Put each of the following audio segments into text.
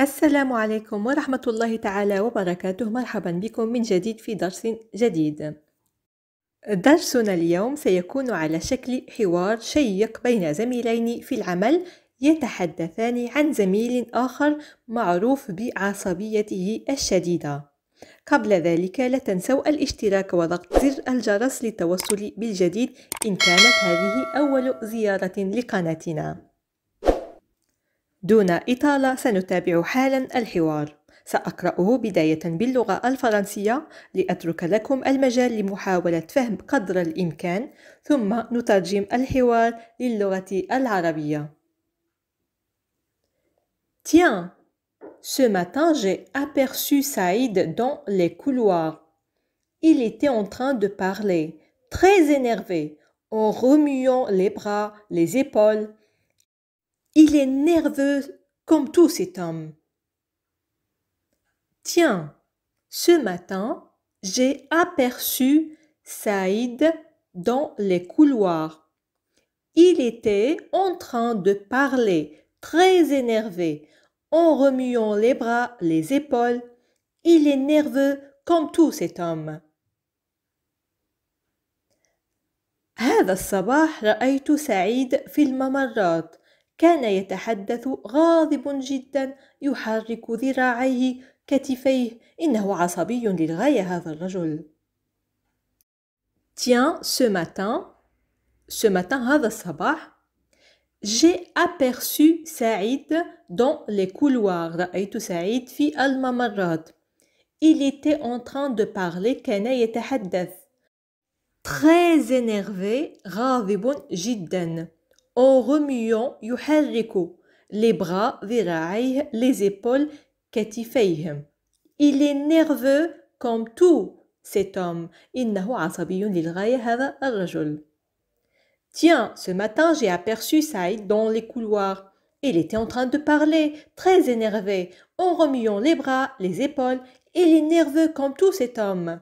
السلام عليكم ورحمة الله تعالى وبركاته مرحبا بكم من جديد في درس جديد درسنا اليوم سيكون على شكل حوار شيق بين زميلين في العمل يتحدثان عن زميل آخر معروف بعصبيته الشديدة قبل ذلك لا تنسوا الاشتراك وضغط زر الجرس للتوصل بالجديد إن كانت هذه أول زيارة لقناتنا دون إطالة سنتابع حالا الحوار سأقرأه بداية باللغة الفرنسية لأترك لكم المجال لمحاولة فهم قدر الإمكان ثم نترجم الحوار للغة العربية Tiens, ce matin j'ai aperçu Saïd dans les couloirs. Il était en train de parler, très énervé, en remuant les bras, les épaules. Il est nerveux comme tout cet homme. Tiens, ce matin, j'ai aperçu Saïd dans les couloirs. Il était en train de parler, très énervé, en remuant les bras, les épaules. Il est nerveux comme tout cet homme. هذا الصباح رأيت سعيد في الممرات كان يتحدث غاضب جدا يحرك ذراعيه كتفيه إنه عصبي للغاية هذا الرجل Tiens, ce matin, ce matin, هذا الصباح, j'ai aperçu Saïd dans les couloirs. رأيت سعيد في الممرات. Il était en train de parler, كان يتحدث. Très énervé, غاضب جدا. en remuant les bras, les épaules, Il est nerveux comme tout cet homme. Tiens, ce matin j'ai aperçu Saïd dans les couloirs. Il était en train de parler, très énervé, en remuant les bras, les épaules. Il est nerveux comme tout cet homme.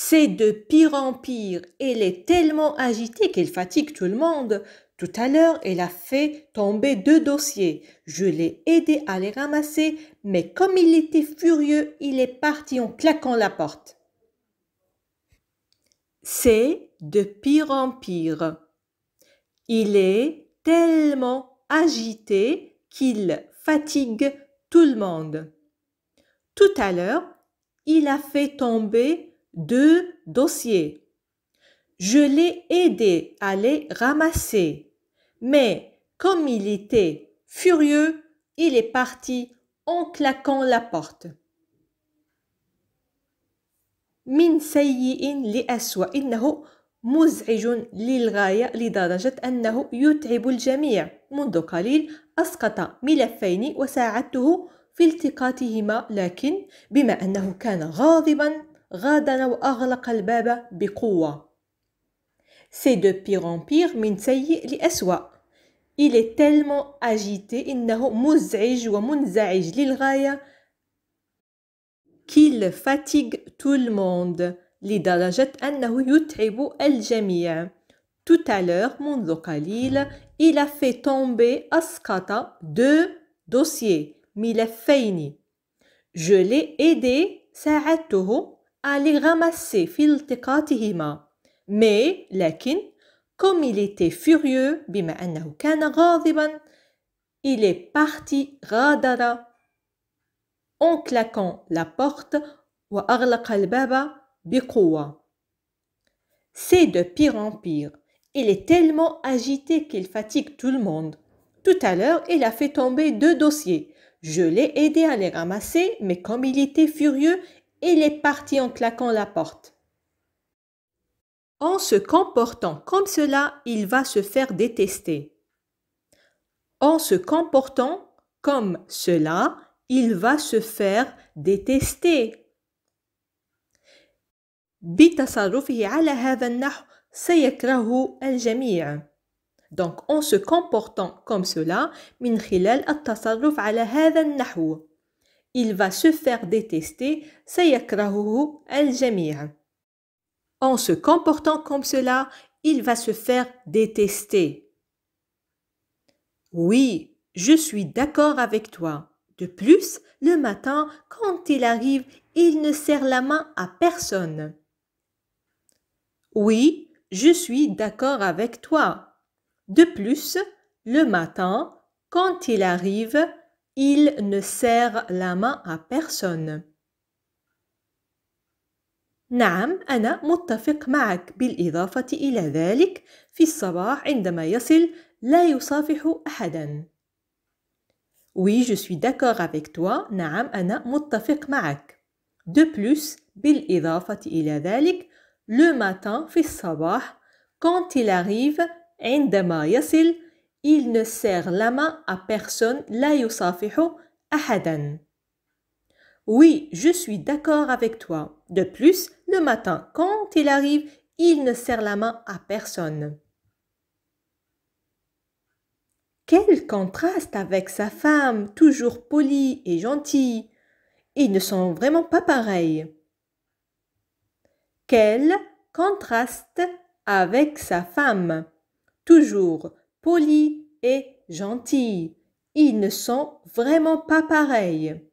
C'est de pire en pire. Il est tellement agité qu'il fatigue tout le monde. Tout à l'heure, elle a fait tomber deux dossiers. Je l'ai aidé à les ramasser, mais comme il était furieux, il est parti en claquant la porte. C'est de pire en pire. Il est tellement agité qu'il fatigue tout le monde. Tout à l'heure, il a fait tomber deux dossiers je l'ai aidé les ramasser mais comme il était furieux il est parti en claquant la porte min sayi li aswa innahu muz'ij lil ghaya li annahu yat'ab al Mundo mundu qalil asqata milaffayn wa sa'adtuhu fi iltiqatihim lakin bima annahu kana الباب C'est de pire en pire Il est tellement agité qu'il fatigue tout le monde يتعب الجميع Tout à l'heure, منذ قليل, il a fait tomber deux dossiers ملفين Je l'ai aidé ساعدته à les ramasser mais lakin comme il était furieux il est parti radara. en claquant la porte وأغلق الباب بقوة c'est de pire en pire il est tellement agité qu'il fatigue tout le monde tout à l'heure il a fait tomber deux dossiers je l'ai aidé à les ramasser, mais comme il était furieux, il est parti en claquant la porte. En se comportant comme cela, il va se faire détester. En se comportant comme cela, il va se faire détester. Donc en se comportant comme cela, il va se faire détester, En se comportant comme cela, il va se faire détester. Oui, je suis d'accord avec toi. De plus, le matin, quand il arrive, il ne serre la main à personne. Oui, je suis d'accord avec toi. De plus, le matin, quand il arrive, il ne serre la main à personne. نعم انا متفق معك بالاضافه الى ذلك في الصباح عندما يصل لا يصافح احدا Oui, je suis d'accord avec toi. نعم انا متفق معك. De plus, بالاضافه الى ذلك, le matin في الصباح, quand il arrive, عندما يصل, il ne serre la main à personne. La à ahadan. Oui, je suis d'accord avec toi. De plus, le matin, quand il arrive, il ne serre la main à personne. Quel contraste avec sa femme, toujours polie et gentille. Ils ne sont vraiment pas pareils. Quel contraste avec sa femme, toujours poli et gentil. Ils ne sont vraiment pas pareils.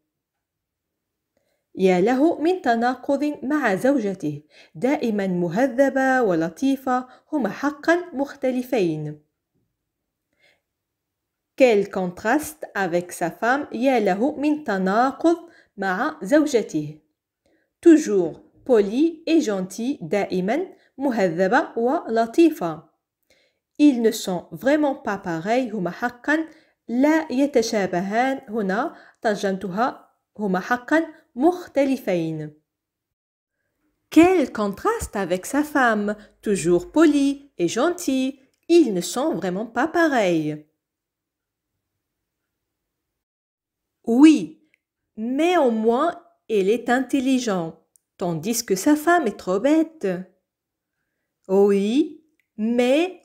يا له من تناقض مع زوجته دائما مهذبة ولطيفة هما حقا مختلفين Quel contraste avec sa femme يا له من تناقض مع زوجته Toujours poli et gentil دائما مهذبة ولطيفة ils ne sont vraiment pas pareils Huma حقا la هنا هما حقا مختلفين Quel contraste avec sa femme, toujours polie et gentille. ils ne sont vraiment pas pareils. Oui, mais au moins elle est intelligente. tandis que sa femme est trop bête. Oui, mais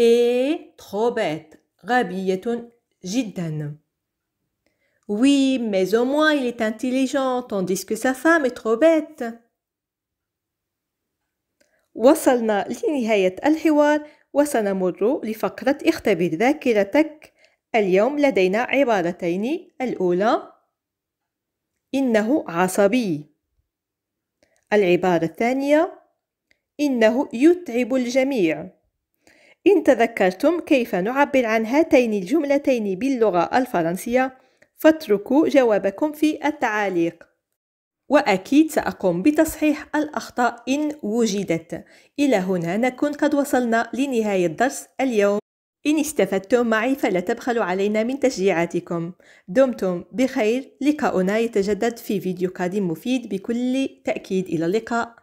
اي ترو بيت غبية جدا. Oui, mais au moins il est intelligent, tandis que sa femme est trop bête. وصلنا لنهاية الحوار وسنمر لفقرة اختبر ذاكرتك اليوم لدينا عبارتين الأولى إنه عصبي العبارة الثانية إنه يتعب الجميع إن تذكرتم كيف نعبر عن هاتين الجملتين باللغة الفرنسية فاتركوا جوابكم في التعاليق وأكيد سأقوم بتصحيح الأخطاء إن وجدت إلى هنا نكون قد وصلنا لنهاية درس اليوم إن استفدتم معي فلا تبخلوا علينا من تشجيعاتكم دمتم بخير لقاؤنا يتجدد في فيديو قادم مفيد بكل تأكيد إلى اللقاء